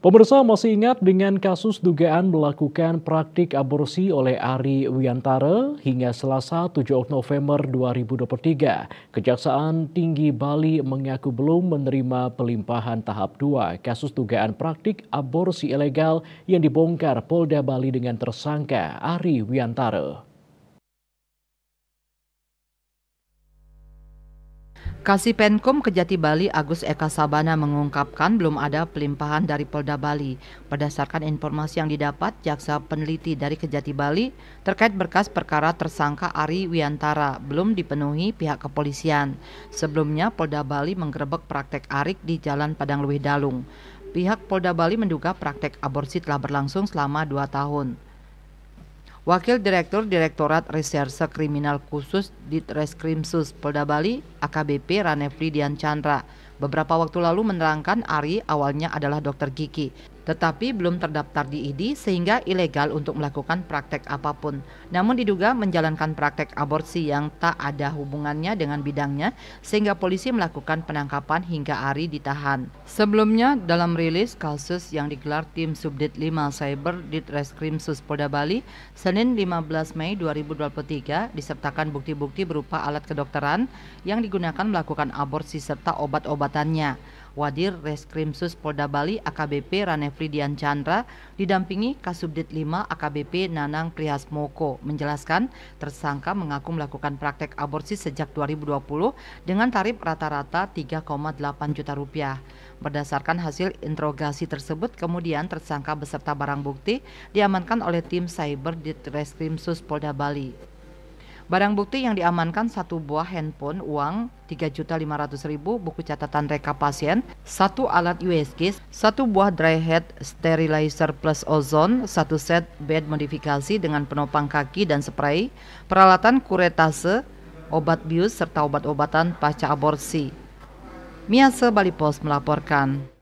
Pemirsa masih ingat dengan kasus dugaan melakukan praktik aborsi oleh Ari Wiantara hingga Selasa 7 November 2023. Kejaksaan Tinggi Bali mengaku belum menerima pelimpahan tahap 2 kasus dugaan praktik aborsi ilegal yang dibongkar Polda Bali dengan tersangka Ari Wiantara. Kasih Penkum Kejati Bali Agus Eka Sabana mengungkapkan belum ada pelimpahan dari Polda Bali. Berdasarkan informasi yang didapat jaksa peneliti dari Kejati Bali terkait berkas perkara tersangka Ari Wiantara belum dipenuhi pihak kepolisian. Sebelumnya Polda Bali menggerebek praktek Arik di Jalan Padang Lewih Dalung. Pihak Polda Bali menduga praktek aborsi telah berlangsung selama dua tahun. Wakil Direktur Direktorat Reserse Kriminal Khusus Ditreskrimsus Polda Bali AKBP Ranefli Dian Chandra beberapa waktu lalu menerangkan Ari awalnya adalah dokter gigi tetapi belum terdaftar di ID sehingga ilegal untuk melakukan praktek apapun. Namun diduga menjalankan praktek aborsi yang tak ada hubungannya dengan bidangnya sehingga polisi melakukan penangkapan hingga Ari ditahan. Sebelumnya dalam rilis kasus yang digelar tim Subdit 5 Cyber di Reskrim Suspolda Bali Senin 15 Mei 2023 disertakan bukti-bukti berupa alat kedokteran yang digunakan melakukan aborsi serta obat-obatannya. Wadir Reskrim Polda Bali AKBP Ranef Pridian Chandra didampingi Kasubdit 5 AKBP Nanang Prihasmoko menjelaskan tersangka mengaku melakukan praktek aborsi sejak 2020 dengan tarif rata-rata 3,8 juta rupiah. Berdasarkan hasil interogasi tersebut, kemudian tersangka beserta barang bukti diamankan oleh tim cyber di Sus Polda Bali. Barang bukti yang diamankan satu buah handphone, uang 3.500.000, buku catatan reka pasien, satu alat USG, satu buah dry head sterilizer plus ozon, satu set bed modifikasi dengan penopang kaki dan spray, peralatan kuretase, obat bius serta obat-obatan pasca aborsi. Miase Bali Post melaporkan.